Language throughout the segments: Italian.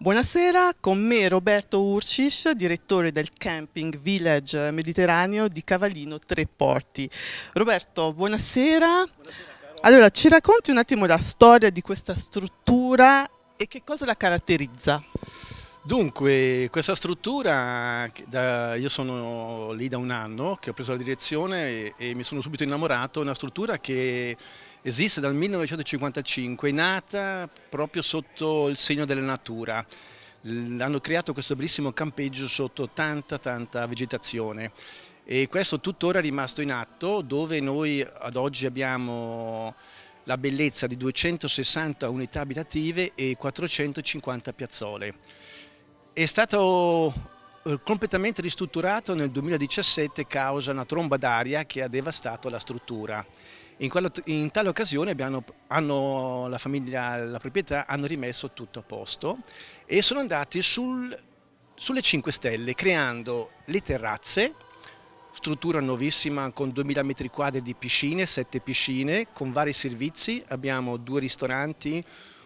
Buonasera, con me Roberto Urcis, direttore del camping Village Mediterraneo di Cavallino Tre Porti. Roberto, buonasera. buonasera allora, ci racconti un attimo la storia di questa struttura e che cosa la caratterizza? Dunque, questa struttura, da, io sono lì da un anno che ho preso la direzione e, e, mi sono subito innamorato, è una struttura che esiste dal 1955, è nata proprio sotto il segno della natura. L hanno creato questo bellissimo campeggio sotto tanta tanta vegetazione e questo tuttora è rimasto in atto dove noi ad oggi abbiamo la bellezza di 260 unità abitative e 450 piazzole. È stato eh, completamente ristrutturato nel 2017 causa una tromba d'aria che ha devastato la struttura. In, quella, in tale occasione abbiamo, hanno, la famiglia, la proprietà hanno rimesso tutto a posto e sono andati sul, sulle 5 stelle creando le terrazze, struttura nuovissima con 2000 metri quadri di piscine, 7 piscine, con vari servizi, abbiamo due ristoranti,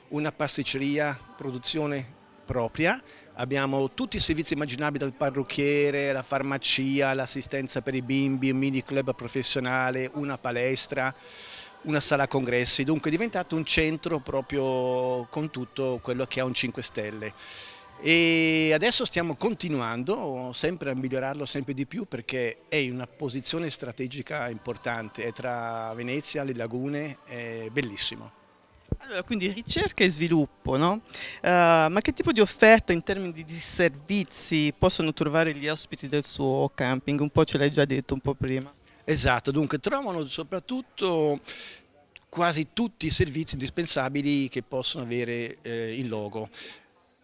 una pasticceria, produzione propria, abbiamo tutti i servizi immaginabili dal parrucchiere, la farmacia, l'assistenza per i bimbi, un mini club professionale, una palestra, una sala congressi, dunque è diventato un centro proprio con tutto quello che è un 5 Stelle e adesso stiamo continuando sempre a migliorarlo sempre di più perché è in una posizione strategica importante, è tra Venezia, le lagune, è bellissimo. Allora, quindi ricerca e sviluppo, no? uh, ma che tipo di offerta in termini di servizi possono trovare gli ospiti del suo camping? Un po' ce l'hai già detto un po' prima. Esatto, dunque trovano soprattutto quasi tutti i servizi indispensabili che possono avere eh, in logo.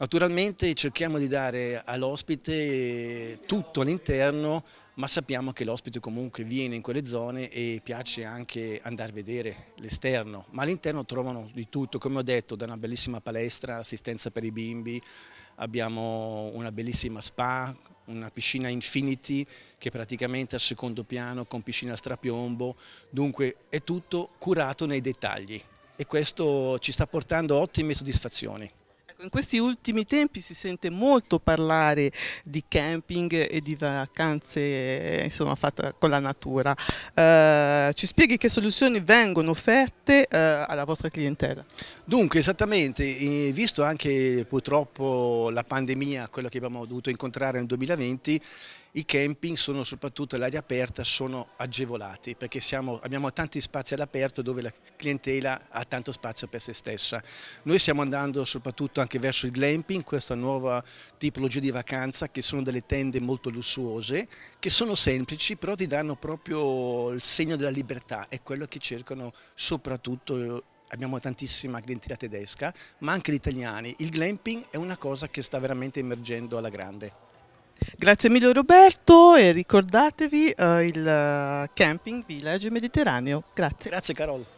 Naturalmente cerchiamo di dare all'ospite tutto all'interno ma sappiamo che l'ospite comunque viene in quelle zone e piace anche andare a vedere l'esterno, ma all'interno trovano di tutto, come ho detto, da una bellissima palestra, assistenza per i bimbi, abbiamo una bellissima spa, una piscina infinity che è praticamente al secondo piano con piscina a strapiombo, dunque è tutto curato nei dettagli e questo ci sta portando ottime soddisfazioni. Ecco, in questi ultimi tempi si sente molto parlare di camping e di vacanze eh, insomma, fatte con la natura. Eh, ci spieghi che soluzioni vengono offerte eh, alla vostra clientela? Dunque, esattamente, eh, visto anche purtroppo la pandemia, quella che abbiamo dovuto incontrare nel 2020, i camping, sono, soprattutto all'aria aperta, sono agevolati perché siamo, abbiamo tanti spazi all'aperto dove la clientela ha tanto spazio per se stessa. Noi stiamo andando soprattutto anche verso il glamping, questa nuova tipologia di vacanza che sono delle tende molto lussuose, che sono semplici però ti danno proprio il segno della libertà, è quello che cercano soprattutto abbiamo tantissima clientela tedesca, ma anche gli italiani. Il glamping è una cosa che sta veramente emergendo alla grande. Grazie mille Roberto e ricordatevi eh, il eh, Camping Village Mediterraneo. Grazie. Grazie Carol.